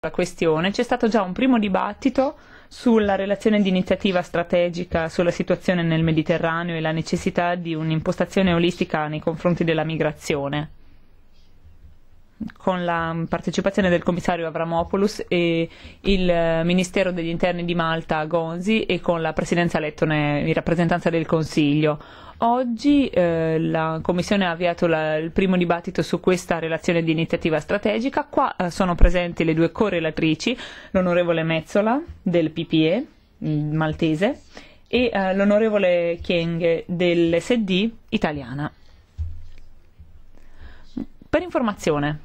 la questione, c'è stato già un primo dibattito sulla relazione di iniziativa strategica sulla situazione nel Mediterraneo e la necessità di un'impostazione olistica nei confronti della migrazione con la partecipazione del commissario Avramopoulos e il eh, Ministero degli Interni di Malta Gonzi e con la Presidenza Lettone in rappresentanza del Consiglio. Oggi eh, la Commissione ha avviato la, il primo dibattito su questa relazione di iniziativa strategica. Qua eh, sono presenti le due correlatrici, l'onorevole Mezzola del PPE maltese e eh, l'onorevole Chieng dell'SD italiana. Per informazione,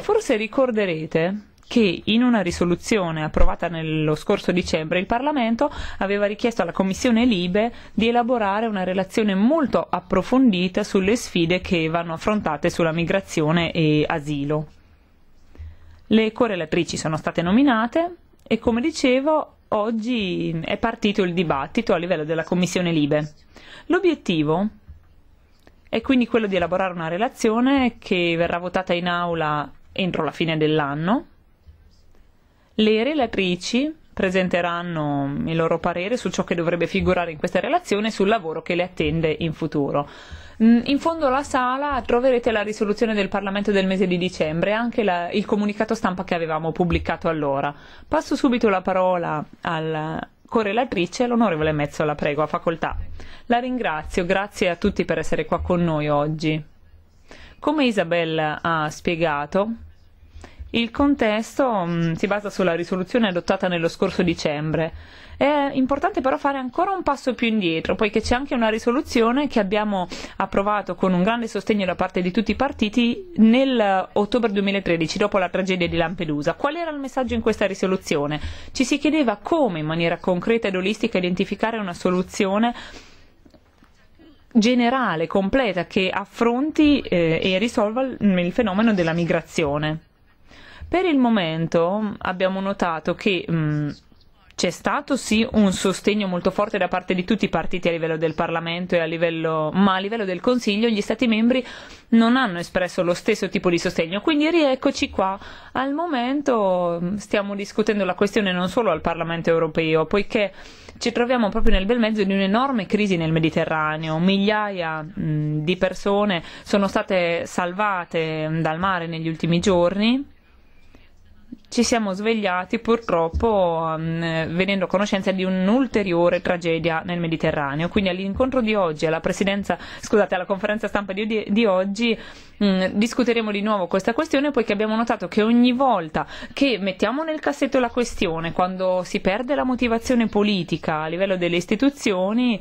Forse ricorderete che in una risoluzione approvata nello scorso dicembre il Parlamento aveva richiesto alla Commissione Libe di elaborare una relazione molto approfondita sulle sfide che vanno affrontate sulla migrazione e asilo. Le correlatrici sono state nominate e, come dicevo, oggi è partito il dibattito a livello della Commissione Libe. L'obiettivo è quindi quello di elaborare una relazione che verrà votata in aula entro la fine dell'anno. Le relatrici presenteranno il loro parere su ciò che dovrebbe figurare in questa relazione e sul lavoro che le attende in futuro. Mm, in fondo alla sala troverete la risoluzione del Parlamento del mese di dicembre e anche la, il comunicato stampa che avevamo pubblicato allora. Passo subito la parola al correlatrice, l'onorevole Mezzola, prego, a facoltà. La ringrazio, grazie a tutti per essere qua con noi oggi. Come Isabel ha spiegato, il contesto mh, mm, si basa sulla risoluzione adottata nello scorso dicembre. È importante però fare ancora un passo più indietro, poiché c'è anche una risoluzione che abbiamo approvato con un grande sostegno da parte di tutti i partiti nell'ottobre eh, 2013, dopo la tragedia di Lampedusa. Qual era il messaggio in questa risoluzione? Ci si chiedeva come in maniera concreta ed olistica identificare una soluzione generale, completa, che affronti eh, e risolva il fenomeno della migrazione. Per il momento abbiamo notato che mh, mm, c'è stato sì un sostegno molto forte da parte di tutti i partiti a livello del Parlamento, a livello... ma a livello del Consiglio gli Stati membri non hanno espresso lo stesso tipo di sostegno. Quindi rieccoci qua. Al momento mm, stiamo discutendo la questione non solo al Parlamento europeo, poiché ci troviamo proprio nel bel mezzo di un'enorme crisi nel Mediterraneo. Migliaia mm, di persone sono state salvate mm, dal mare negli ultimi giorni ci siamo svegliati purtroppo mh, mm, venendo a conoscenza di un'ulteriore tragedia nel Mediterraneo. Quindi all'incontro di oggi, alla, scusate, alla conferenza stampa di, di oggi, mh, mm, discuteremo di nuovo questa questione poiché abbiamo notato che ogni volta che mettiamo nel cassetto la questione, quando si perde la motivazione politica a livello delle istituzioni,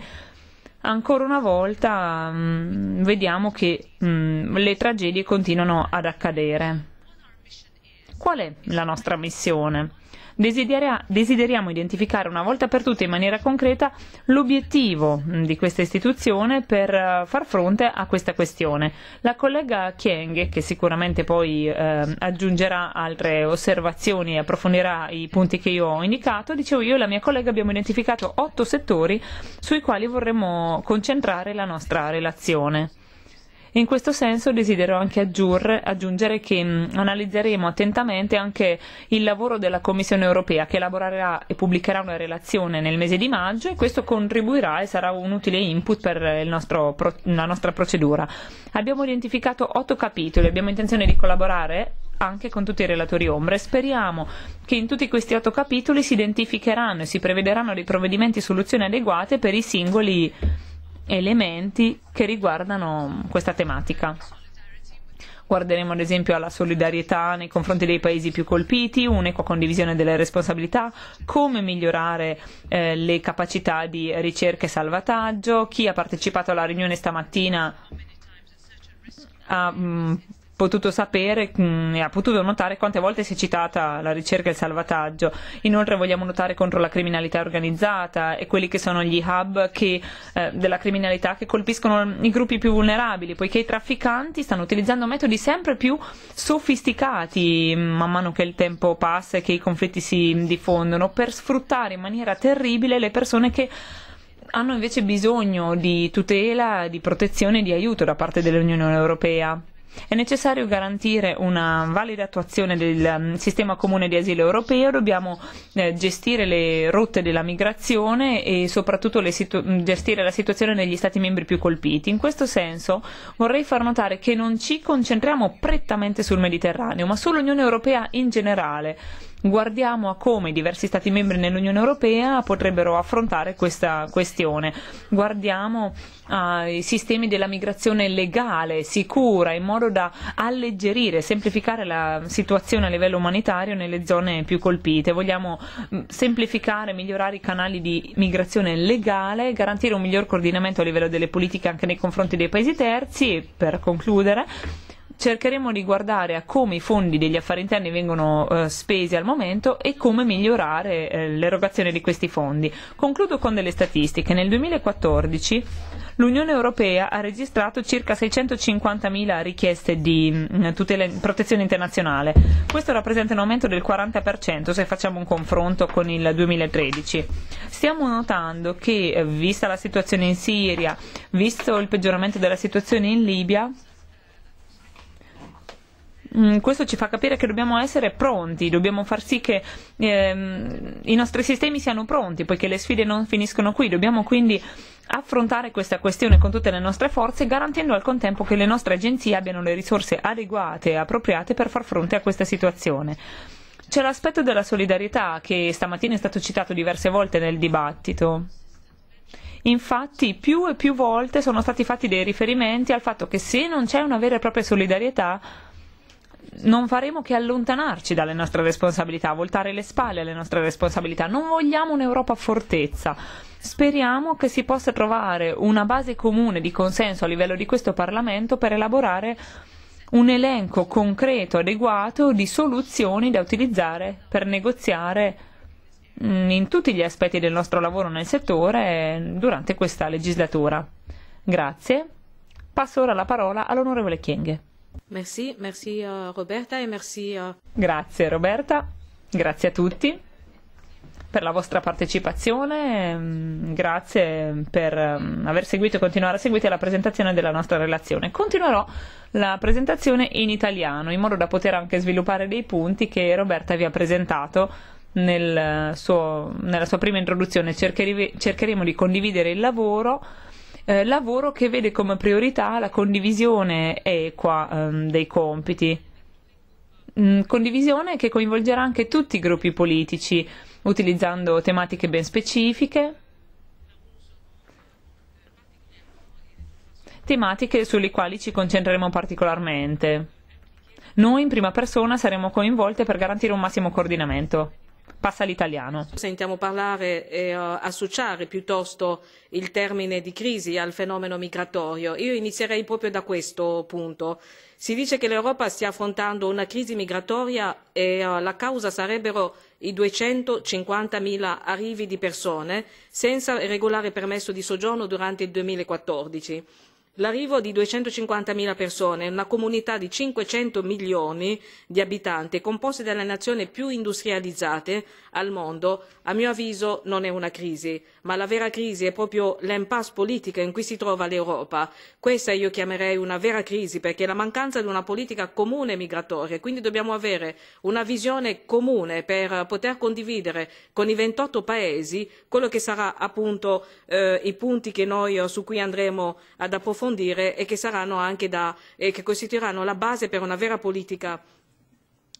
ancora una volta mh, mm, vediamo che le tragedie continuano ad accadere. Qual è la nostra missione? Desideria, desideriamo identificare una volta per tutte in maniera concreta l'obiettivo mm, di questa istituzione per eh, far fronte a questa questione. La collega Chieng, che sicuramente poi eh, aggiungerà altre osservazioni e approfondirà i punti che io ho indicato, dicevo io e la mia collega abbiamo identificato otto settori sui quali vorremmo concentrare la nostra relazione. In questo senso desidero anche aggiungere che mm, analizzeremo attentamente anche il lavoro della Commissione europea che elaborerà e pubblicherà una relazione nel mese di maggio e questo contribuirà e sarà un utile input per nostro, la nostra procedura. Abbiamo identificato otto capitoli, abbiamo intenzione di collaborare anche con tutti i relatori ombre. Speriamo che in tutti questi otto capitoli si identificheranno e si prevederanno dei provvedimenti e soluzioni adeguate per i singoli elementi che riguardano questa tematica. Guarderemo ad esempio alla solidarietà nei confronti dei paesi più colpiti, un'equa condivisione delle responsabilità, come migliorare eh, le capacità di ricerca e salvataggio. Chi ha partecipato alla riunione stamattina ha mh, mm, potuto sapere mh, mm, e ha potuto notare quante volte si è citata la ricerca e il salvataggio. Inoltre vogliamo notare contro la criminalità organizzata e quelli che sono gli hub che, eh, della criminalità che colpiscono i gruppi più vulnerabili, poiché i trafficanti stanno utilizzando metodi sempre più sofisticati mm, man mano che il tempo passa e che i conflitti si diffondono per sfruttare in maniera terribile le persone che hanno invece bisogno di tutela, di protezione e di aiuto da parte dell'Unione Europea è necessario garantire una valida attuazione del mm, sistema comune di asilo europeo, dobbiamo eh, gestire le rotte della migrazione e soprattutto mm, gestire la situazione negli Stati membri più colpiti. In questo senso vorrei far notare che non ci concentriamo prettamente sul Mediterraneo, ma sull'Unione Europea in generale guardiamo a come diversi Stati membri nell'Unione Europea potrebbero affrontare questa questione. Guardiamo ai sistemi della migrazione legale, sicura, in modo da alleggerire, semplificare la situazione a livello umanitario nelle zone più colpite. Vogliamo mm, semplificare, migliorare i canali di migrazione legale, garantire un miglior coordinamento a livello delle politiche anche nei confronti dei paesi terzi e, per concludere, cercheremo di guardare a come i fondi degli affari interni vengono eh, spesi al momento e come migliorare eh, l'erogazione di questi fondi. Concludo con delle statistiche. Nel 2014 l'Unione Europea ha registrato circa 650.000 richieste di mm, tutela, protezione internazionale. Questo rappresenta un aumento del 40% se facciamo un confronto con il 2013. Stiamo notando che, eh, vista la situazione in Siria, visto il peggioramento della situazione in Libia, Mm, questo ci fa capire che dobbiamo essere pronti, dobbiamo far sì che ehm, i nostri sistemi siano pronti, poiché le sfide non finiscono qui, dobbiamo quindi affrontare questa questione con tutte le nostre forze, garantendo al contempo che le nostre agenzie abbiano le risorse adeguate e appropriate per far fronte a questa situazione. C'è l'aspetto della solidarietà che stamattina è stato citato diverse volte nel dibattito. Infatti più e più volte sono stati fatti dei riferimenti al fatto che se non c'è una vera e propria solidarietà non faremo che allontanarci dalle nostre responsabilità, voltare le spalle alle nostre responsabilità. Non vogliamo un'Europa fortezza. Speriamo che si possa trovare una base comune di consenso a livello di questo Parlamento per elaborare un elenco concreto, adeguato di soluzioni da utilizzare per negoziare mm, in tutti gli aspetti del nostro lavoro nel settore durante questa legislatura. Grazie. Passo ora la parola all'onorevole Chienghe. Merci, merci uh, Roberta e merci. Uh... Grazie Roberta, grazie a tutti per la vostra partecipazione, ehm, grazie per ehm, aver seguito e continuare a seguire la presentazione della nostra relazione. Continuerò la presentazione in italiano, in modo da poter anche sviluppare dei punti che Roberta vi ha presentato nel suo, nella sua prima introduzione. Cercheri, cercheremo di condividere il lavoro eh, lavoro che vede come priorità la condivisione equa ehm, dei compiti. Mm, condivisione che coinvolgerà anche tutti i gruppi politici, utilizzando tematiche ben specifiche, tematiche sulle quali ci concentreremo particolarmente. Noi in prima persona saremo coinvolte per garantire un massimo coordinamento passa all'italiano. Sentiamo parlare e uh, associare piuttosto il termine di crisi al fenomeno migratorio. Io inizierei proprio da questo punto. Si dice che l'Europa stia affrontando una crisi migratoria e uh, la causa sarebbero i 250.000 arrivi di persone senza regolare permesso di soggiorno durante il 2014 L'arrivo di 250.000 persone in una comunità di 500 milioni di abitanti, composta dalle nazioni più industrializzate al mondo, a mio avviso non è una crisi, ma la vera crisi è proprio l'impasse politica in cui si trova l'Europa. Questa io chiamerei una vera crisi perché è la mancanza di una politica comune migratoria, quindi dobbiamo avere una visione comune per poter condividere con i 28 paesi quello che sarà appunto eh, i punti che noi, eh, su cui andremo ad approfondire e che, saranno da, e che costituiranno la base per una vera politica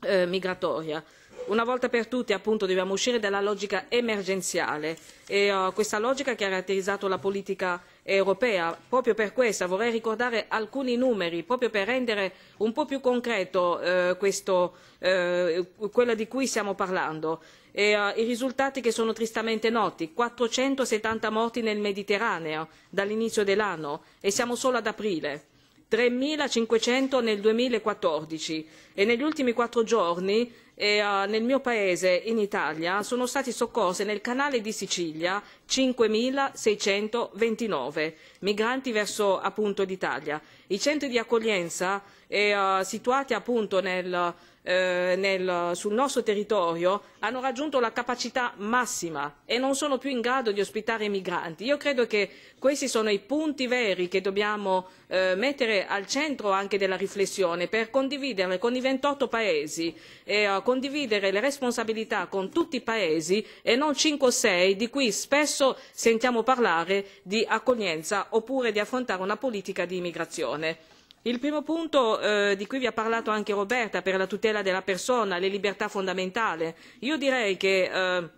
eh, migratoria una volta per tutte appunto, dobbiamo uscire dalla logica emergenziale e uh, questa logica che ha caratterizzato la politica europea. Proprio per questo vorrei ricordare alcuni numeri, proprio per rendere un po' più concreto eh, questo, eh, quello di cui stiamo parlando. E, uh, I risultati che sono tristamente noti, 470 morti nel Mediterraneo dall'inizio dell'anno e siamo solo ad aprile 3.500 nel 2014 e negli ultimi quattro giorni eh, nel mio paese, in Italia, sono stati soccorsi nel canale di Sicilia 5.629 migranti verso appunto l'Italia. I centri di accoglienza eh, situati appunto nel eh, nel, sul nostro territorio hanno raggiunto la capacità massima e non sono più in grado di ospitare i migranti. Io credo che questi sono i punti veri che dobbiamo eh, mettere al centro anche della riflessione per condividere con i 28 paesi e eh, condividere le responsabilità con tutti i paesi e non 5 o 6 di cui spesso sentiamo parlare di accoglienza oppure di affrontare una politica di immigrazione. Il primo punto eh, di cui vi ha parlato anche Roberta per la tutela della persona, le libertà fondamentali. Io direi che eh,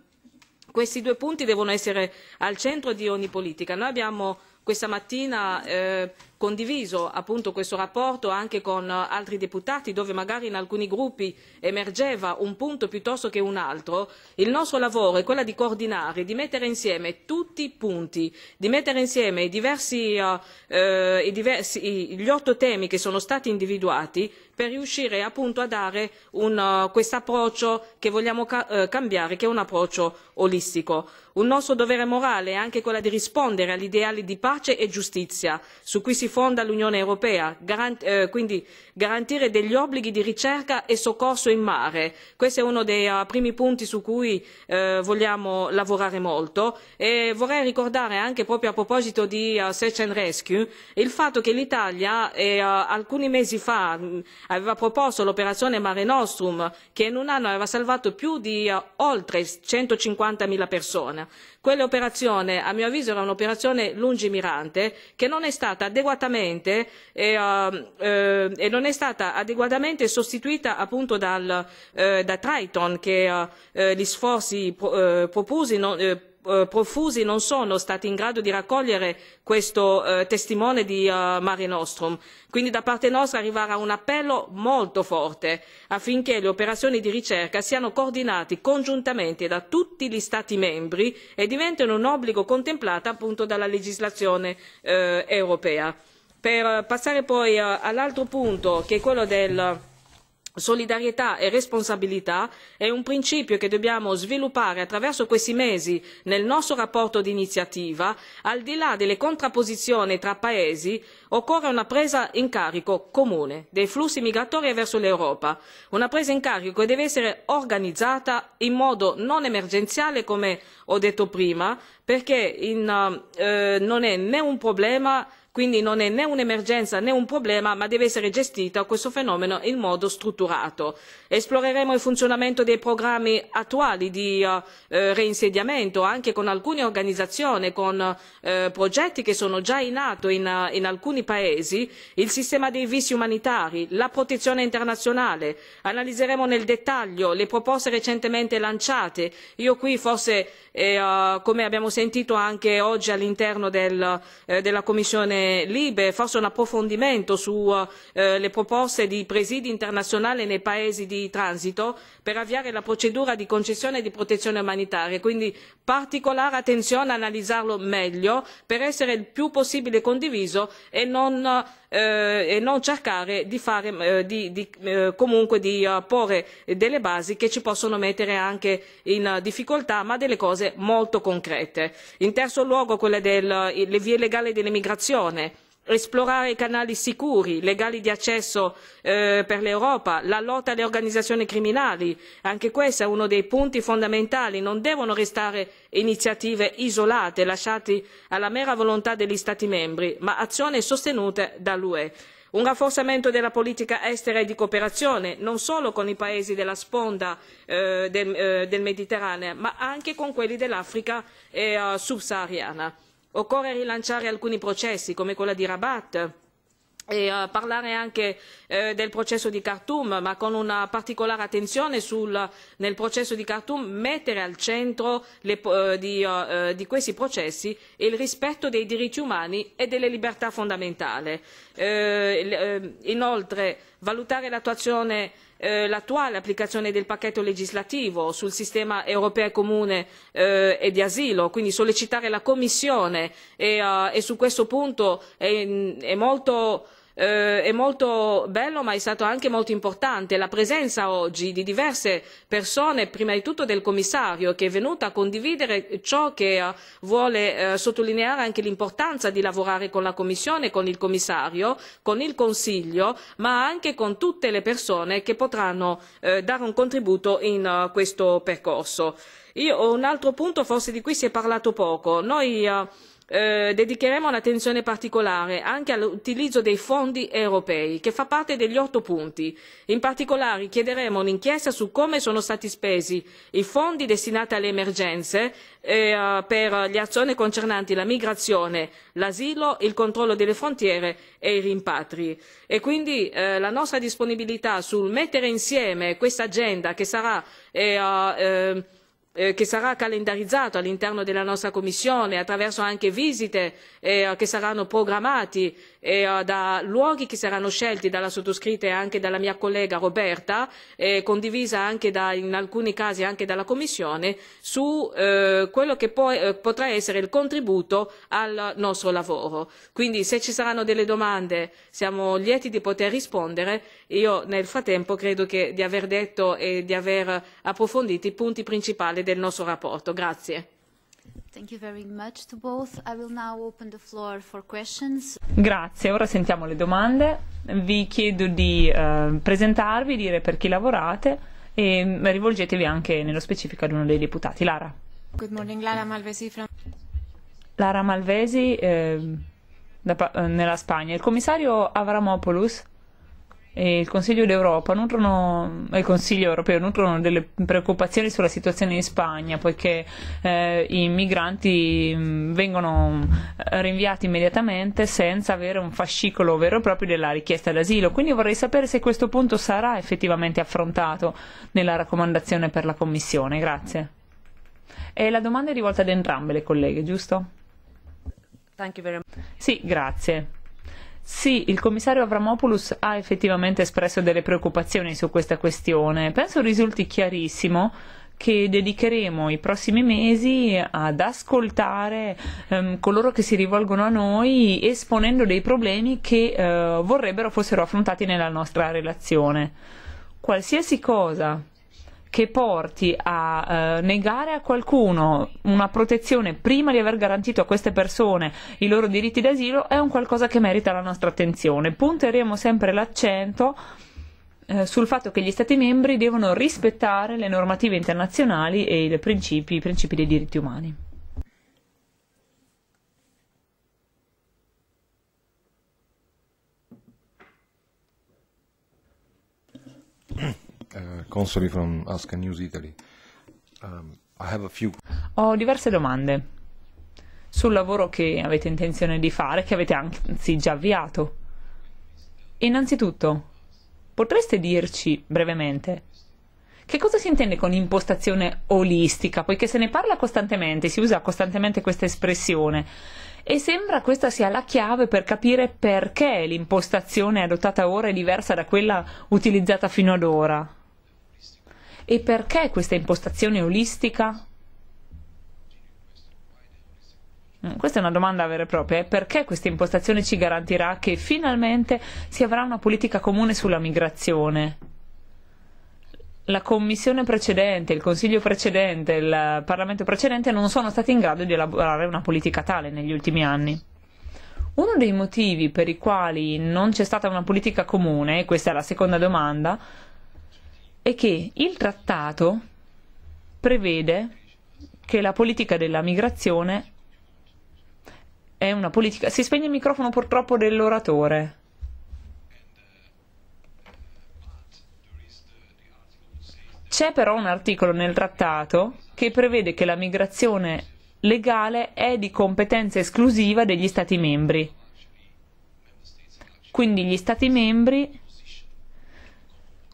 questi due punti devono essere al centro di ogni politica. Noi abbiamo questa mattina eh, condiviso appunto questo rapporto anche con altri deputati dove magari in alcuni gruppi emergeva un punto piuttosto che un altro, il nostro lavoro è quello di coordinare, di mettere insieme tutti i punti, di mettere insieme i diversi, eh, eh i diversi, gli otto temi che sono stati individuati per riuscire appunto a dare uh, eh, questo approccio che vogliamo ca- uh, cambiare, che è un approccio olistico. Un nostro dovere morale è anche quello di rispondere agli ideali di pace e giustizia su cui si fonda l'Unione Europea, garant eh, quindi garantire degli obblighi di ricerca e soccorso in mare. Questo è uno dei uh, primi punti su cui eh, vogliamo lavorare molto e vorrei ricordare anche proprio a proposito di uh, Search and Rescue il fatto che l'Italia eh, eh, alcuni mesi fa mh, aveva proposto l'operazione Mare Nostrum che in un anno aveva salvato più di uh, oltre 150.000 persone quell'operazione a mio avviso era un'operazione lungimirante che non è stata adeguatamente, e, uh, eh, e non è stata adeguatamente sostituita appunto dal, eh, da Triton che eh, eh gli sforzi pro, eh, propusi non, eh, eh, profusi non sono stati in grado di raccogliere questo eh, testimone di eh, mare nostrum quindi da parte nostra arriverà un appello molto forte affinché le operazioni di ricerca siano coordinate congiuntamente da tutti gli stati membri e diventino un obbligo contemplato appunto dalla legislazione europea. per passare poi all'altro punto che è quello del Solidarietà e responsabilità è un principio che dobbiamo sviluppare attraverso questi mesi nel nostro rapporto di iniziativa. Al di là delle contrapposizioni tra Paesi, occorre una presa in carico comune dei flussi migratori verso l'Europa. Una presa in carico che deve essere organizzata in modo non emergenziale, come ho detto prima, perché in, eh, non è né un problema quindi non è né un'emergenza né un problema, ma deve essere gestito questo fenomeno in modo strutturato. Esploreremo il funzionamento dei programmi attuali di eh, eh, reinsediamento, anche con alcune organizzazioni, con eh, progetti che sono già in atto in, eh, in alcuni paesi, il sistema dei visi umanitari, la protezione internazionale. Analizzeremo nel dettaglio le proposte recentemente lanciate. Io qui forse, eh, eh come abbiamo sentito anche oggi all'interno del, eh, della Commissione Libe forse un approfondimento sulle eh, proposte di presidi internazionali nei paesi di transito per avviare la procedura di concessione di protezione umanitaria, quindi particolare attenzione a analizzarlo meglio per essere il più possibile condiviso e non eh, e non cercare di, fare, eh, di, di eh, comunque di uh, porre delle basi che ci possono mettere anche in eh, difficoltà, ma delle cose molto concrete. In terzo luogo quelle delle eh, vie legali dell'immigrazione esplorare canali sicuri legali di accesso eh, per l'europa la lotta alle organizzazioni criminali anche questo è uno dei punti fondamentali non devono restare iniziative isolate lasciate alla mera volontà degli stati membri ma azioni sostenute dall'ue un rafforzamento della politica estera e di cooperazione non solo con i paesi della sponda eh, del, eh, del mediterraneo ma anche con quelli dell'africa eh, subsahariana Occorre rilanciare alcuni processi come quello di Rabat e uh, parlare anche eh, del processo di Khartoum, ma con una particolare attenzione sul, nel processo di Khartoum mettere al centro le, uh, di, uh, di questi processi il rispetto dei diritti umani e delle libertà fondamentali. Eh, inoltre, valutare l'attuazione eh, l'attuale applicazione del pacchetto legislativo sul sistema europeo comune eh, e di asilo, quindi sollecitare la Commissione e, uh, e su questo punto è, è molto eh, è molto bello ma è stato anche molto importante la presenza oggi di diverse persone, prima di tutto del commissario che è venuto a condividere ciò che eh, vuole eh, sottolineare anche l'importanza di lavorare con la Commissione, con il commissario, con il Consiglio ma anche con tutte le persone che potranno eh, dare un contributo in eh, questo percorso. Io ho un altro punto forse di cui si è parlato poco. Noi, eh, eh, dedicheremo un'attenzione particolare anche all'utilizzo dei fondi europei, che fa parte degli otto punti. In particolare chiederemo un'inchiesta su come sono stati spesi i fondi destinati alle emergenze eh, per le azioni concernanti la migrazione, l'asilo, il controllo delle frontiere e i rimpatri. E quindi eh, la nostra disponibilità sul mettere insieme questa agenda che sarà eh, eh, eh, che sarà calendarizzato all'interno della nostra Commissione attraverso anche visite eh, che saranno programmate e eh, da luoghi che saranno scelti dalla sottoscritta e anche dalla mia collega Roberta, eh, condivisa anche da, in alcuni casi anche dalla Commissione, su eh, quello che poi, eh, potrà essere il contributo al nostro lavoro. Quindi se ci saranno delle domande siamo lieti di poter rispondere. Io nel frattempo credo che, di aver detto e di aver approfondito i punti principali del nostro rapporto. Grazie. Thank you very much to both. I will now open the floor for questions. Grazie, ora sentiamo le domande. Vi chiedo di eh, presentarvi, dire per chi lavorate e mm, rivolgetevi anche nello specifico ad uno dei deputati. Lara. Good morning, Lara Malvesi. From... Lara Malvesi, eh, da, eh, nella Spagna. Il commissario Avramopoulos e il Consiglio d'Europa nutrono, eh, il Consiglio europeo nutrono delle preoccupazioni sulla situazione in Spagna, poiché eh, i migranti mm, vengono eh, rinviati immediatamente senza avere un fascicolo vero e proprio della richiesta d'asilo. Quindi vorrei sapere se questo punto sarà effettivamente affrontato nella raccomandazione per la Commissione. Grazie. E la domanda è rivolta ad entrambe le colleghe, giusto? Sì, grazie. Sì, il commissario Avramopoulos ha effettivamente espresso delle preoccupazioni su questa questione. Penso risulti chiarissimo che dedicheremo i prossimi mesi ad ascoltare ehm, coloro che si rivolgono a noi esponendo dei problemi che eh, vorrebbero fossero affrontati nella nostra relazione. Qualsiasi cosa che porti a eh, negare a qualcuno una protezione prima di aver garantito a queste persone i loro diritti d'asilo è un qualcosa che merita la nostra attenzione. Punteremo sempre l'accento eh, sul fatto che gli Stati membri devono rispettare le normative internazionali e i principi, i principi dei diritti umani. Eh, consoli from Ask News Italy. Um, Ho diverse domande sul lavoro che avete intenzione di fare, che avete anzi già avviato. Innanzitutto, potreste dirci brevemente che cosa si intende con impostazione olistica, poiché se ne parla costantemente, si usa costantemente questa espressione e sembra questa sia la chiave per capire perché l'impostazione adottata ora è diversa da quella utilizzata fino ad ora. E perché questa impostazione olistica? Mm, questa è una domanda vera e propria, eh. perché questa impostazione ci garantirà che finalmente si avrà una politica comune sulla migrazione? La Commissione precedente, il Consiglio precedente, il Parlamento precedente non sono stati in grado di elaborare una politica tale negli ultimi anni. Uno dei motivi per i quali non c'è stata una politica comune, e questa è la seconda domanda, è che il trattato prevede che la politica della migrazione è una politica... Si spegne il microfono purtroppo dell'oratore. C'è però un articolo nel trattato che prevede che la migrazione legale è di competenza esclusiva degli Stati membri. Quindi gli Stati membri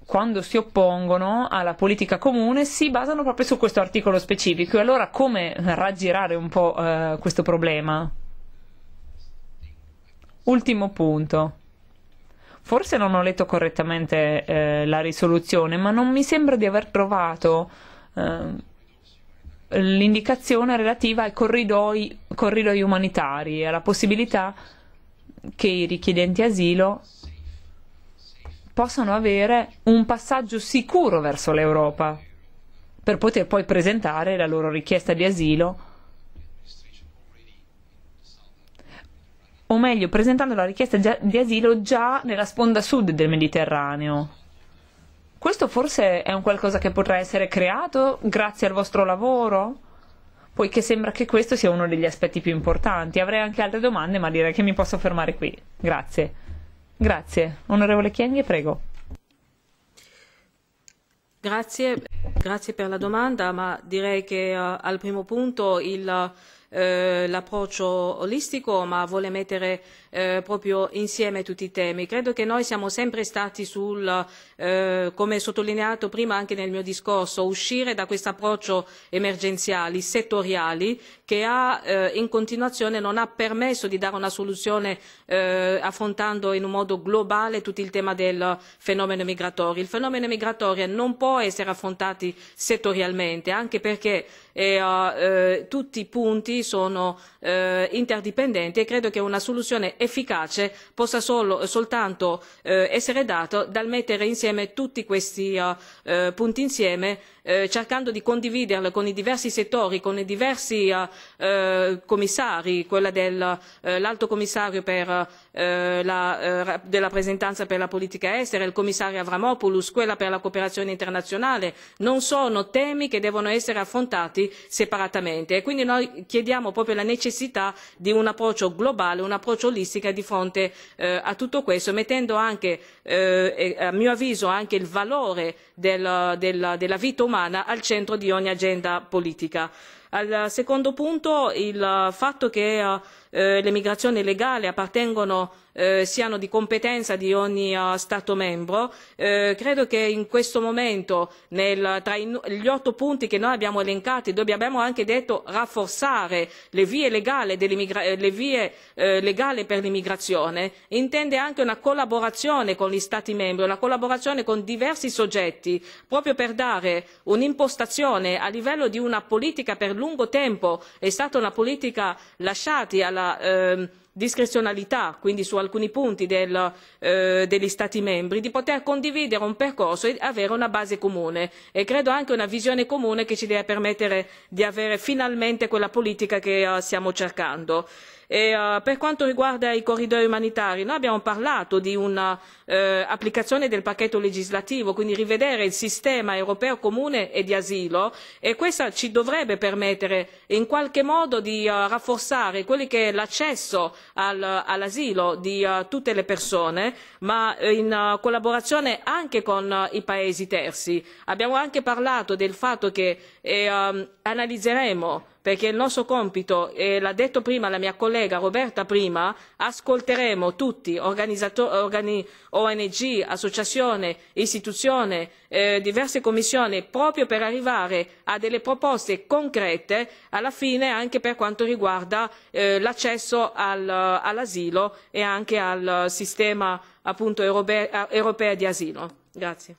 quando si oppongono alla politica comune si basano proprio su questo articolo specifico. E allora come raggirare un po' eh, questo problema? Ultimo punto. Forse non ho letto correttamente eh, la risoluzione, ma non mi sembra di aver trovato eh, l'indicazione relativa ai corridoi, corridoi umanitari e alla possibilità che i richiedenti asilo possano avere un passaggio sicuro verso l'Europa per poter poi presentare la loro richiesta di asilo o meglio presentando la richiesta di asilo già nella sponda sud del Mediterraneo. Questo forse è un qualcosa che potrà essere creato grazie al vostro lavoro? Poiché sembra che questo sia uno degli aspetti più importanti. Avrei anche altre domande, ma direi che mi posso fermare qui. Grazie. Grazie. Onorevole Chienghi, prego. Grazie, grazie per la domanda, ma direi che uh, al primo punto il uh, eh, l'approccio olistico, ma vuole mettere eh, proprio insieme tutti i temi. Credo che noi siamo sempre stati sul, eh, come sottolineato prima anche nel mio discorso, uscire da questo approccio emergenziali, settoriali, che ha, eh, in continuazione non ha permesso di dare una soluzione eh, affrontando in un modo globale tutto il tema del fenomeno migratorio. Il fenomeno migratorio non può essere affrontato settorialmente, anche perché e uh, uh, tutti i punti sono eh, interdipendenti e credo che una soluzione efficace possa solo, soltanto essere data dal mettere insieme tutti questi punti insieme cercando di condividerle con i diversi settori, con i diversi commissari, quella dell'alto commissario per eh, la, eh, della rappresentanza per la politica estera, il commissario Avramopoulos, quella per la cooperazione internazionale, non sono temi che devono essere affrontati separatamente e quindi noi chiediamo proprio la necessità di un approccio globale, un approccio olistico di fronte eh, a tutto questo, mettendo anche, eh, a mio avviso, anche il valore del, del, della vita umana al centro di ogni agenda politica. Al secondo punto, il fatto che eh, eh, l'emigrazione legale appartengono eh, siano di competenza di ogni uh, Stato membro, eh, credo che in questo momento nel, tra i, gli otto punti che noi abbiamo elencato dove abbiamo anche detto rafforzare le vie, legale eh, le vie eh, legali per l'immigrazione, intende anche una collaborazione con gli Stati membri, una collaborazione con diversi soggetti, proprio per dare un'impostazione a livello di una politica per lungo tempo, è stata una politica lasciata alla discrezionalità, quindi su alcuni punti del, eh, degli Stati membri, di poter condividere un percorso e avere una base comune e credo anche una visione comune che ci deve permettere di avere finalmente quella politica che eh, stiamo cercando. E, uh, per quanto riguarda i corridoi umanitari, noi abbiamo parlato di un'applicazione eh, uh, del pacchetto legislativo, quindi rivedere il sistema europeo comune e di asilo e questa ci dovrebbe permettere in qualche modo di uh, rafforzare quelli che è l'accesso al, all'asilo di uh, tutte le persone, ma in uh, collaborazione anche con uh, i paesi terzi. Abbiamo anche parlato del fatto che eh, um, analizzeremo perché il nostro compito, e l'ha detto prima la mia collega Roberta prima, ascolteremo tutti, organi, ONG, associazione, istituzione, eh, diverse commissioni, proprio per arrivare a delle proposte concrete alla fine anche per quanto riguarda eh, l'accesso al, all'asilo e anche al sistema appunto europeo, di asilo. Grazie.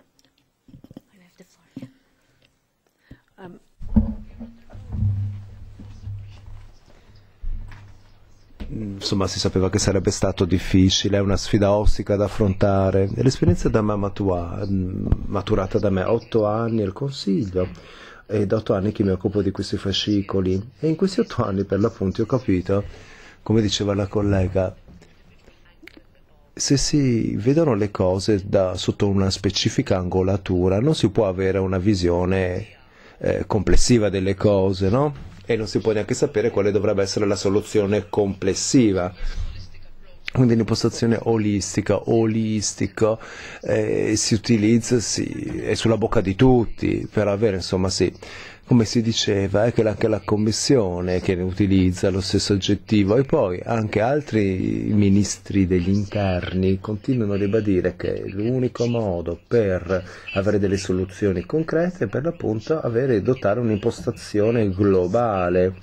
insomma, si sapeva che sarebbe stato difficile, è una sfida ostica da affrontare. l'esperienza da me matua, mm, maturata da me, otto anni al Consiglio, e da otto anni che mi occupo di questi fascicoli e in questi otto anni per l'appunto ho capito, come diceva la collega, se si vedono le cose da, sotto una specifica angolatura non si può avere una visione eh, complessiva delle cose, no? e non si può neanche sapere quale dovrebbe essere la soluzione complessiva. Quindi l'impostazione olistica, olistica, eh, si utilizza sì, è sulla bocca di tutti per avere insomma sì, come si diceva, è che anche la Commissione che utilizza lo stesso aggettivo e poi anche altri ministri degli interni continuano a ribadire che l'unico modo per avere delle soluzioni concrete è per l'appunto avere, dotare un'impostazione globale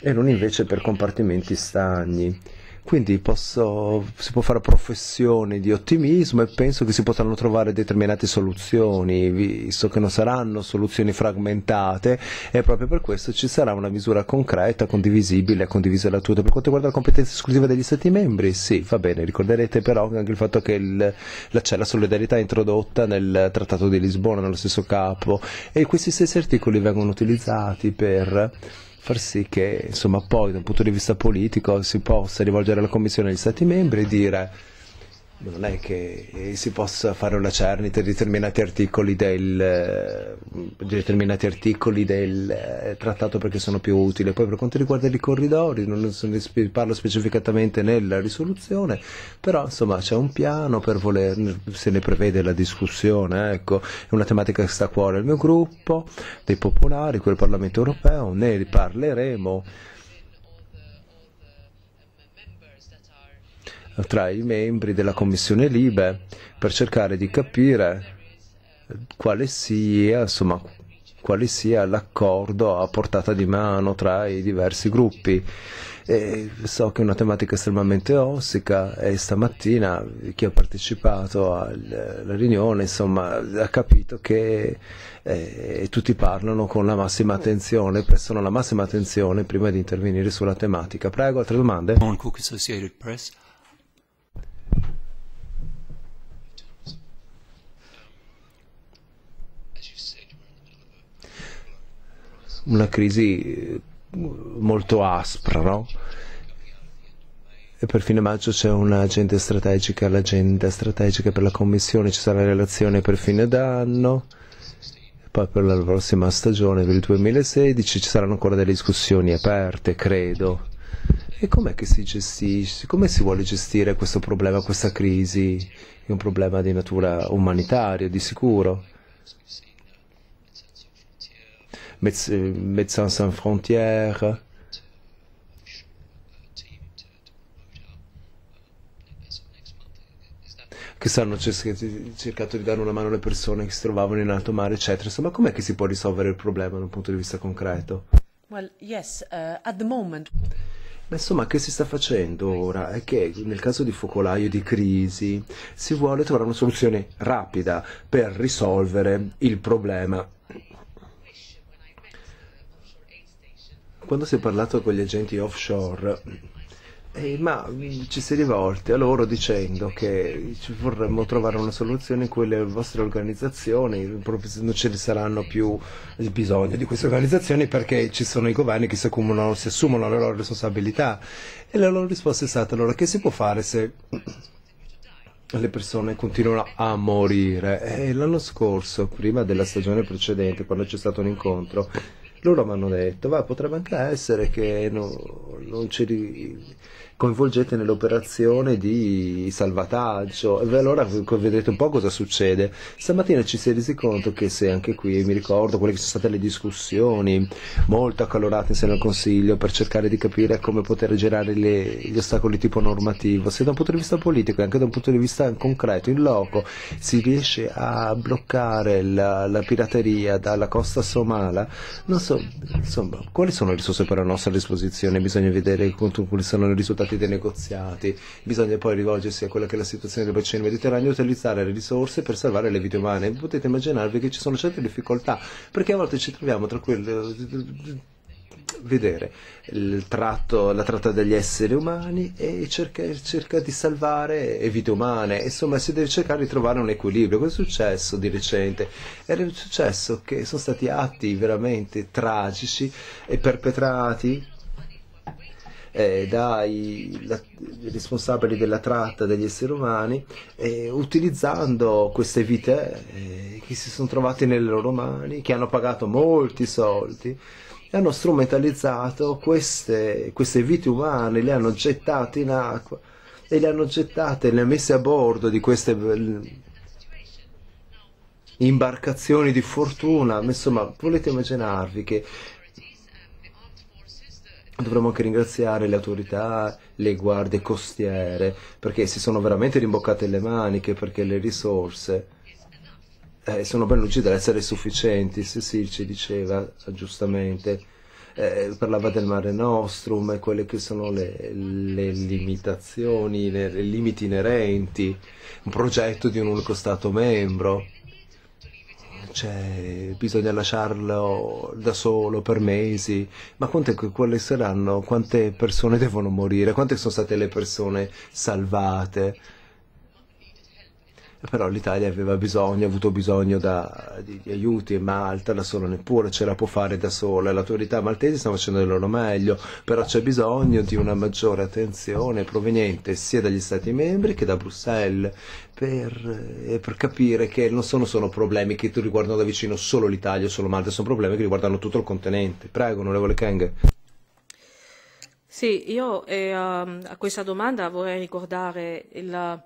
e non invece per compartimenti stagni. Quindi posso, si può fare professione di ottimismo e penso che si potranno trovare determinate soluzioni, visto che non saranno soluzioni fragmentate e proprio per questo ci sarà una misura concreta, condivisibile, condivisa da tutti. Per quanto riguarda la competenza esclusiva degli Stati membri, sì, va bene, ricorderete però anche il fatto che c'è la solidarietà introdotta nel Trattato di Lisbona, nello stesso capo, e questi stessi articoli vengono utilizzati per far sì che insomma, poi da un punto di vista politico si possa rivolgere alla Commissione degli Stati membri e dire non è che si possa fare una cernita di determinati articoli del, determinati articoli del eh, trattato perché sono più utili. Poi per quanto riguarda i corridori, non ne parlo specificatamente nella risoluzione, però insomma c'è un piano per voler, se ne prevede la discussione, ecco, è una tematica che sta a cuore al mio gruppo, dei popolari, quel Parlamento europeo, ne riparleremo. tra i membri della Commissione Libe per cercare di capire quale sia, insomma, quale sia l'accordo a portata di mano tra i diversi gruppi. E so che è una tematica estremamente ossica e stamattina chi ha partecipato alla riunione insomma, ha capito che eh, tutti parlano con la massima attenzione, prestano la massima attenzione prima di intervenire sulla tematica. Prego, altre domande? una crisi eh, molto aspra, no? E per fine maggio c'è un'agenda strategica, l'agenda strategica per la Commissione, ci sarà la relazione per fine d'anno, poi per la prossima stagione, per il 2016, ci saranno ancora delle discussioni aperte, credo. E com'è che si gestisce, come si vuole gestire questo problema, questa crisi? È un problema di natura umanitaria, di sicuro. Médecins sans frontières. che hanno cercato di dare una mano alle persone che si trovavano in alto mare, eccetera. Insomma, com'è che si può risolvere il problema da un punto di vista concreto? Well, yes, uh, moment... Ma insomma, che si sta facendo ora è che nel caso di focolaio di crisi si vuole trovare una soluzione rapida per risolvere il problema quando si è parlato con gli agenti offshore, eh, ma mm, ci si è rivolti a loro dicendo che vorremmo trovare una soluzione in cui le vostre organizzazioni non ce ne saranno più bisogno di queste organizzazioni perché ci sono i governi che si, si assumono le loro responsabilità e la loro risposta è stata allora che si può fare se le persone continuano a morire e l'anno scorso prima della stagione precedente quando c'è stato un incontro loro mi hanno detto va potrebbe anche essere che no, non ci coinvolgete nell'operazione di salvataggio. E allora vedrete un po' cosa succede. Stamattina ci si è resi conto che se anche qui mi ricordo quelle che sono state le discussioni molto accalorate insieme al Consiglio per cercare di capire come poter girare le, gli ostacoli tipo normativo, se da un punto di vista politico e anche da un punto di vista concreto, in loco, si riesce a bloccare la, la pirateria dalla costa somala, non so, insomma, quali sono le risorse per la nostra disposizione? Bisogna vedere quali sono i risultati contratti, dei negoziati. Bisogna poi rivolgersi a quella che è la situazione del bacino mediterraneo e utilizzare le risorse per salvare le vite umane. Potete immaginarvi che ci sono certe difficoltà, perché a volte ci troviamo tra quelle vedere tratto, la tratta degli esseri umani e cerca, cerca di salvare vite umane. Insomma, si deve cercare di trovare un equilibrio. Cosa è successo di recente? Era successo che sono stati atti veramente tragici e perpetrati eh, dai la, responsabili della tratta degli esseri umani, eh, utilizzando queste vite eh, che si sono trovate nelle loro mani, che hanno pagato molti soldi e hanno strumentalizzato queste, queste vite umane, le hanno gettate in acqua e le hanno gettate, le hanno messe a bordo di queste imbarcazioni di fortuna. Insomma, volete immaginarvi che Dovremmo anche ringraziare le autorità, le guardie costiere, perché si sono veramente rimboccate le maniche, perché le risorse eh, sono ben lucide lungi essere sufficienti, sì sì, ci diceva giustamente, eh, parlava del mare nostrum e quelle che sono le, le limitazioni, i limiti inerenti, un progetto di un unico Stato membro cioè, bisogna lasciarlo da solo per mesi, ma quante quelle saranno, quante persone devono morire, quante sono state le persone salvate? però l'Italia aveva bisogno, ha avuto bisogno da, di, di, aiuti, Malta da sola neppure ce la può fare da sola, le autorità maltesi stanno facendo il loro meglio, però c'è bisogno di una maggiore attenzione proveniente sia dagli Stati membri che da Bruxelles per, eh, per capire che non sono, sono problemi che riguardano da vicino solo l'Italia o solo Malta, sono problemi che riguardano tutto il continente. Prego, onorevole Keng. Sì, io eh, um, a questa domanda vorrei ricordare il,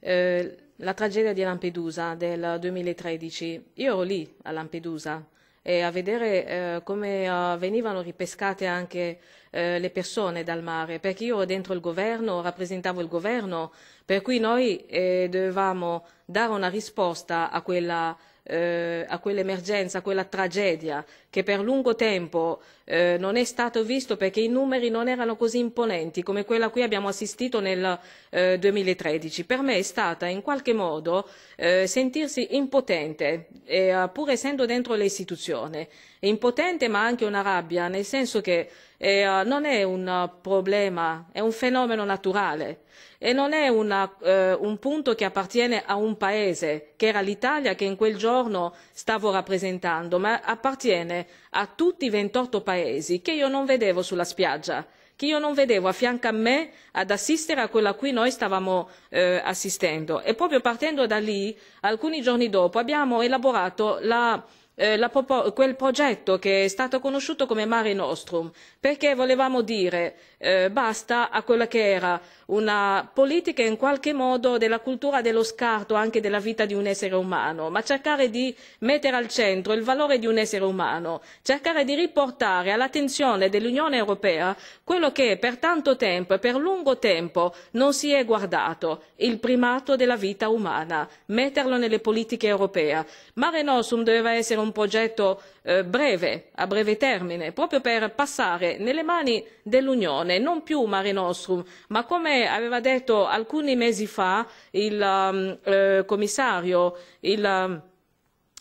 eh, la tragedia di Lampedusa del 2013. Io ero lì a Lampedusa e a vedere eh, come eh, venivano ripescate anche eh, le persone dal mare, perché io ero dentro il governo, rappresentavo il governo, per cui noi eh, dovevamo dare una risposta a quella eh, a quell'emergenza, a quella tragedia che per lungo tempo eh, non è stato visto perché i numeri non erano così imponenti come quella a cui abbiamo assistito nel eh, 2013. Per me è stata in qualche modo eh, sentirsi impotente, eh, pur essendo dentro le istituzioni. Impotente ma anche una rabbia, nel senso che eh, non è un problema, è un fenomeno naturale e non è una, eh, un punto che appartiene a un paese, che era l'Italia che in quel giorno stavo rappresentando, ma appartiene insieme a tutti i 28 paesi che io non vedevo sulla spiaggia che io non vedevo a fianco a me ad assistere a quella a cui noi stavamo eh, assistendo e proprio partendo da lì alcuni giorni dopo abbiamo elaborato la eh, la, quel progetto che è stato conosciuto come Mare Nostrum, perché volevamo dire eh, basta a quella che era una politica in qualche modo della cultura dello scarto anche della vita di un essere umano, ma cercare di mettere al centro il valore di un essere umano, cercare di riportare all'attenzione dell'Unione Europea quello che per tanto tempo e per lungo tempo non si è guardato, il primato della vita umana, metterlo nelle politiche europee. Mare Nostrum doveva essere un progetto eh, breve, a breve termine, proprio per passare nelle mani dell'Unione, non più Mare Nostrum, ma come aveva detto alcuni mesi fa il um, eh, commissario, il, um,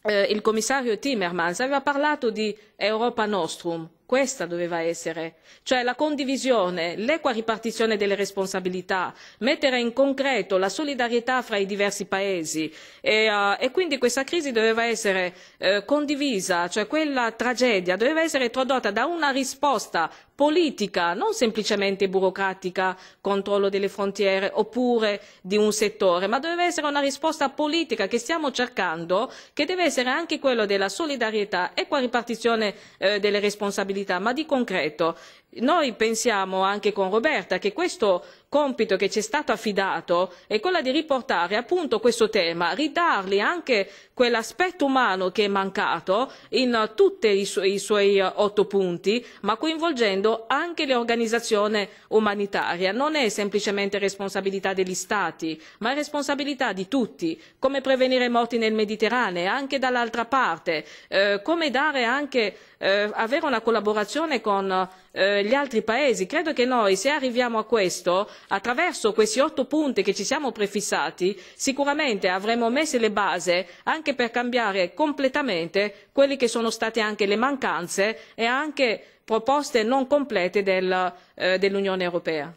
eh, il commissario Timmermans, aveva parlato di Europa Nostrum questa doveva essere cioè la condivisione l'equa ripartizione delle responsabilità mettere in concreto la solidarietà fra i diversi paesi e, uh, e quindi questa crisi doveva essere uh, condivisa cioè quella tragedia doveva essere tradotta da una risposta politica, non semplicemente burocratica, controllo delle frontiere oppure di un settore, ma deve essere una risposta politica che stiamo cercando, che deve essere anche quella della solidarietà, equa ripartizione eh, delle responsabilità, ma di concreto. Noi pensiamo anche con Roberta che questo compito che ci è stato affidato è quello di riportare appunto questo tema, ridargli anche quell'aspetto umano che è mancato in tutti i, su i suoi otto punti, ma coinvolgendo anche le organizzazioni umanitarie. Non è semplicemente responsabilità degli Stati, ma è responsabilità di tutti. Come prevenire morti nel Mediterraneo, e anche dall'altra parte, eh, come dare anche eh, avere una collaborazione con eh, gli altri paesi. Credo che noi, se arriviamo a questo, attraverso questi otto punti che ci siamo prefissati, sicuramente avremo messo le basi anche per cambiare completamente quelle che sono state anche le mancanze e anche proposte non complete del, eh, dell'Unione Europea.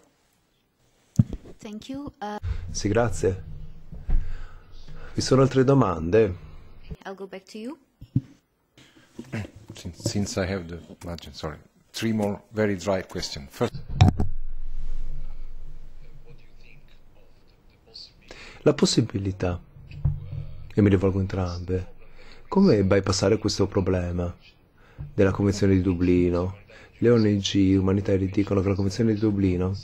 Thank you. Uh... Sì, grazie. Vi sono altre domande? I'll go back to you. Eh, since, since I have the margin, sorry. Three more very dry questions. First, la possibilità, e mi rivolgo entrambe, come bypassare questo problema della Convenzione di Dublino? Le ONG umanitarie dicono che la Convenzione di Dublino,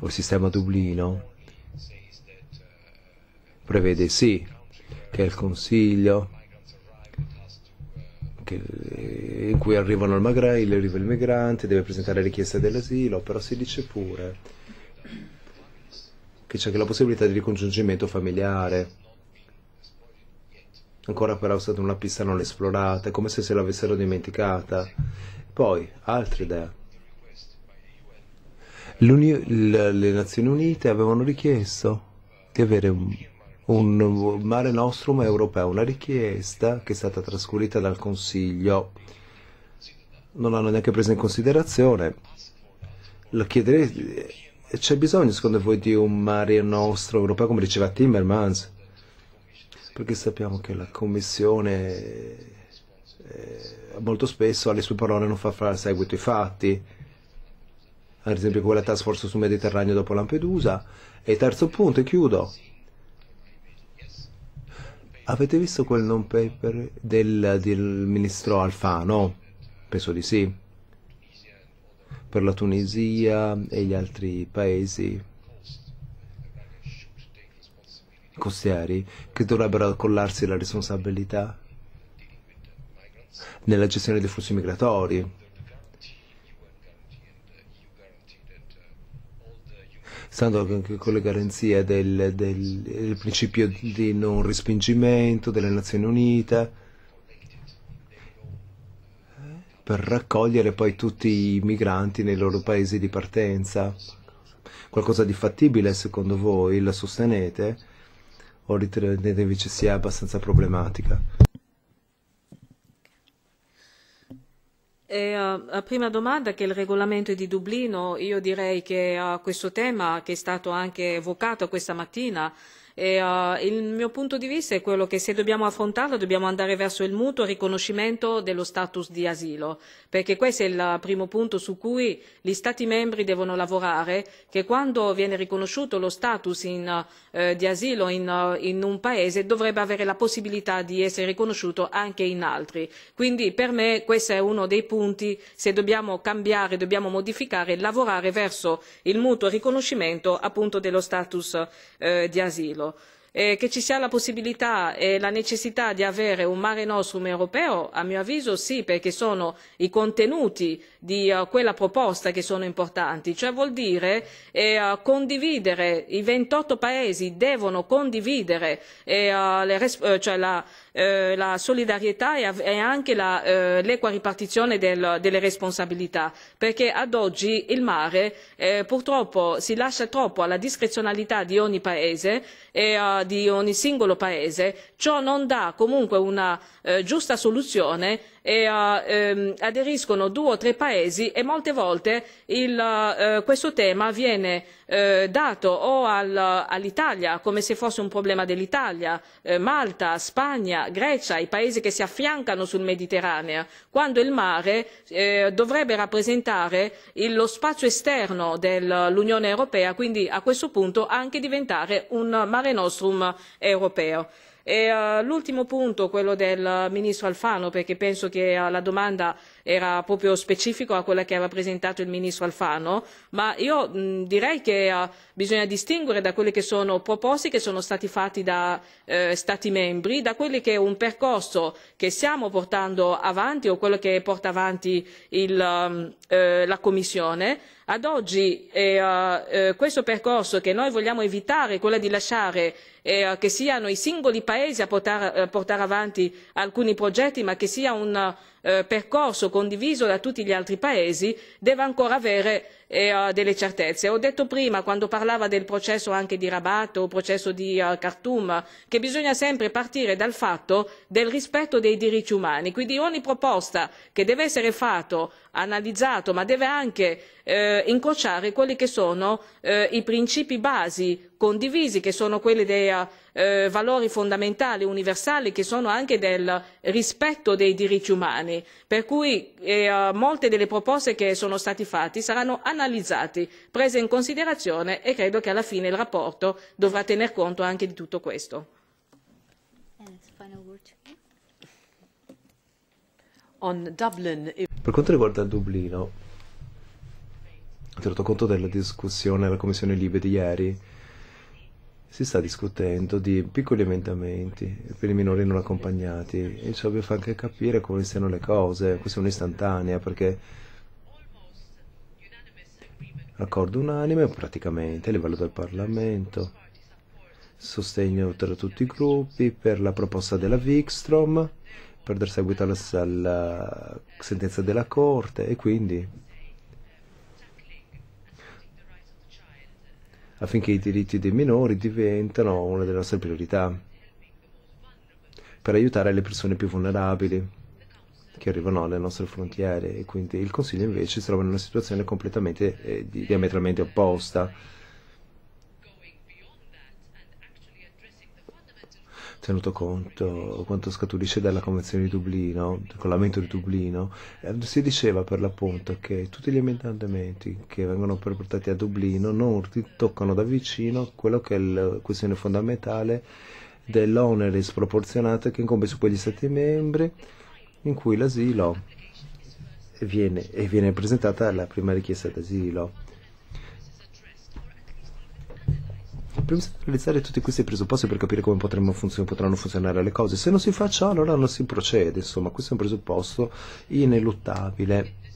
o il sistema Dublino, prevede sì che il Consiglio, che in cui arrivano il Maghreb, arriva il migrante, deve presentare richiesta dell'asilo, però si dice pure che c'è anche la possibilità di ricongiungimento familiare. Ancora però è stata una pista non esplorata, è come se se l'avessero dimenticata. Poi, altre idee. Le Nazioni Unite avevano richiesto di avere un, un mare nostrum europeo, una richiesta che è stata trascurita dal Consiglio non l'hanno neanche presa in considerazione. Lo chiederei, eh, c'è bisogno secondo voi di un mare nostro europeo come diceva Timmermans? Perché sappiamo che la Commissione eh, molto spesso alle sue parole non fa fare seguito i fatti, ad esempio quella task force sul Mediterraneo dopo Lampedusa. E terzo punto, e chiudo. Avete visto quel non paper del, del ministro Alfano? Penso di sì. Per la Tunisia e gli altri paesi costieri che dovrebbero accollarsi la responsabilità nella gestione dei flussi migratori. Stando anche con le garanzie del, del, del principio di non respingimento delle Nazioni Unite, per raccogliere poi tutti i migranti nei loro paesi di partenza? Qualcosa di fattibile secondo voi? La sostenete? O ritenete invece sia abbastanza problematica? E, uh, la prima domanda che il regolamento di Dublino, io direi che uh, questo tema che è stato anche evocato questa mattina e, uh, il mio punto di vista è quello che se dobbiamo affrontarlo dobbiamo andare verso il mutuo riconoscimento dello status di asilo, perché questo è il primo punto su cui gli Stati membri devono lavorare, che quando viene riconosciuto lo status in, uh, di asilo in, uh, in un paese dovrebbe avere la possibilità di essere riconosciuto anche in altri. Quindi per me questo è uno dei punti, se dobbiamo cambiare, dobbiamo modificare, lavorare verso il mutuo riconoscimento appunto dello status eh, di asilo mondo, eh, che ci sia la possibilità e la necessità di avere un mare nostrum europeo, a mio avviso sì, perché sono i contenuti di uh, quella proposta che sono importanti, cioè vuol dire eh, condividere, i 28 paesi devono condividere eh, le, eh, cioè la, eh, la solidarietà e, e anche eh, l'equa eh, ripartizione del, delle responsabilità, perché ad oggi il mare eh, purtroppo si lascia troppo alla discrezionalità di ogni paese e eh, di ogni singolo paese, ciò non dà comunque una giusta soluzione e ehm, aderiscono due o tre paesi e molte volte il, questo tema viene eh, dato o al, all'Italia come se fosse un problema dell'Italia, eh, Malta, Spagna, Grecia, i paesi che si affiancano sul Mediterraneo, quando il mare eh, dovrebbe rappresentare il, lo spazio esterno dell'Unione Europea, quindi a questo punto anche diventare un mare nostrum europeo. E, uh, l'ultimo punto, quello del ministro Alfano, perché penso che uh, la domanda era proprio specifico a quella che aveva presentato il ministro Alfano, ma io mh, direi che uh, bisogna distinguere da quelli che sono proposti che sono stati fatti da eh, Stati membri, da quelli che è un percorso che stiamo portando avanti o quello che porta avanti il, um, eh, la Commissione. Ad oggi eh, eh, questo percorso che noi vogliamo evitare, quello di lasciare eh, che siano i singoli paesi a portare, eh, portare avanti alcuni progetti, ma che sia un eh, percorso condiviso da tutti gli altri paesi deve ancora avere e uh, delle certezze. Ho detto prima, quando parlava del processo anche di Rabat o processo di uh, Khartoum, che bisogna sempre partire dal fatto del rispetto dei diritti umani. Quindi ogni proposta che deve essere fatta, analizzata, ma deve anche eh, incrociare quelli che sono eh, i principi basi condivisi, che sono quelli dei eh, eh valori fondamentali, universali, che sono anche del rispetto dei diritti umani. Per cui molte delle proposte che sono state fatte saranno analizzate analizzati, prese in considerazione e credo che alla fine il rapporto dovrà tener conto anche di tutto questo. Per quanto riguarda Dublino, tenuto conto della discussione alla Commissione Libe di ieri, si sta discutendo di piccoli emendamenti per i minori non accompagnati e ciò vi fa anche capire come stiano le cose, questa è un'istantanea perché accordo unanime praticamente a livello del Parlamento. Sostegno tra tutti i gruppi per la proposta della Wikstrom per dar seguito alla, alla sentenza della Corte e quindi affinché i diritti dei minori diventano una delle nostre priorità per aiutare le persone più vulnerabili che arrivano alle nostre frontiere e quindi il Consiglio invece si trova in una situazione completamente eh, diametralmente opposta. tenuto conto quanto scaturisce dalla Convenzione di Dublino, dal Regolamento di Dublino, eh, si diceva per l'appunto che tutti gli emendamenti che vengono portati a Dublino non toccano da vicino quello che è la questione fondamentale dell'onere sproporzionato che incombe su quegli Stati membri in cui l'asilo viene, e viene presentata la prima richiesta d'asilo. Prima realizzare tutti questi presupposti per capire come funzion potranno funzionare le cose, se non si fa ciò allora non si procede, insomma questo è un presupposto ineluttabile.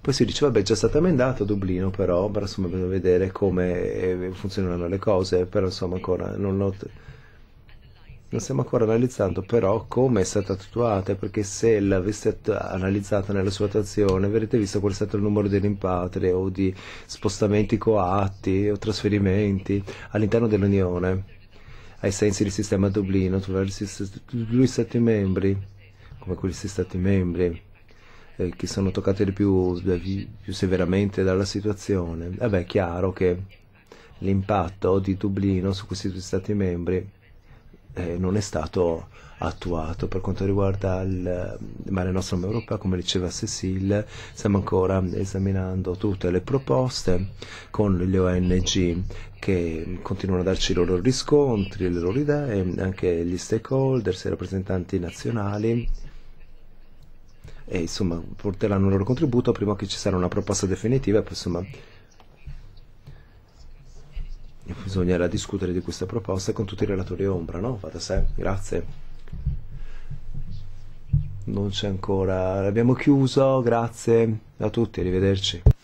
Poi si dice, vabbè, è già stato emendato a Dublino, però, però insomma, bisogna vedere come eh, funzionano le cose, però insomma ancora non ho non stiamo ancora analizzando però come è stata attuata, perché se l'aveste analizzata nella sua attuazione avrete visto qual è stato il numero di rimpatri o di spostamenti coatti o trasferimenti all'interno dell'Unione, ai sensi del sistema Dublino, attraverso gli Stati membri, come quegli Stati membri eh, che sono toccati di più, di più severamente dalla situazione. Vabbè, è chiaro che l'impatto di Dublino su questi due Stati membri eh, non è stato attuato. Per quanto riguarda il Mare Nostrum Europa, come diceva Cecil, stiamo ancora esaminando tutte le proposte con le ONG che continuano a darci i loro riscontri, le loro idee, anche gli stakeholders, i rappresentanti nazionali e insomma porteranno il loro contributo prima che ci sarà una proposta definitiva. Insomma, bisognerà discutere di questa proposta con tutti i relatori ombra, no? da sé, grazie. Non c'è ancora, l'abbiamo chiuso, grazie a tutti, arrivederci.